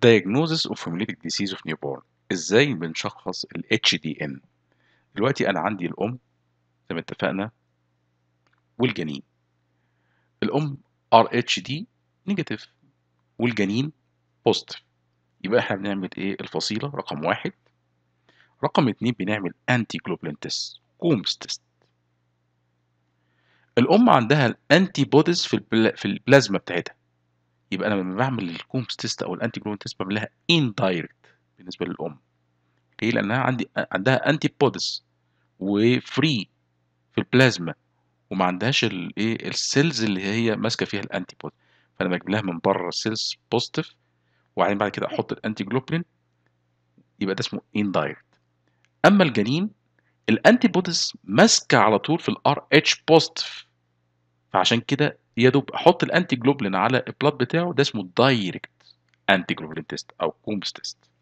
diagnosis of hemolytic disease of newborn ازاي بنشخص ال HDN دلوقتي انا عندي الام زي ما اتفقنا والجنين الام RHD نيجاتيف والجنين بوزيتيف يبقى احنا بنعمل ايه الفصيله رقم واحد رقم اتنين بنعمل انتي جلوبلين تيست كومز تيست الام عندها الانتي بوديز في البلازما بتاعتها يبقى انا لما بعمل الكومبس تيست او الانتي جلوبين تيست بعملها اندايركت بالنسبه للام ليه لانها عندي عندها انتي بودز وفري في البلازما وما عندهاش الايه السيلز اللي هي ماسكه فيها الانتي بود فانا بجيب لها من بره سيلز بوزيتيف وبعدين بعد كده احط الانتي جلوبلين يبقى ده اسمه اندايركت اما الجنين الانتي بودز ماسكه على طول في الار اتش بوزيتيف فعشان كده يا دوب احط الانتي جلوبلين على البلاد بتاعه ده اسمه دايركت انتي جلوبلين تيست او كومبس تيست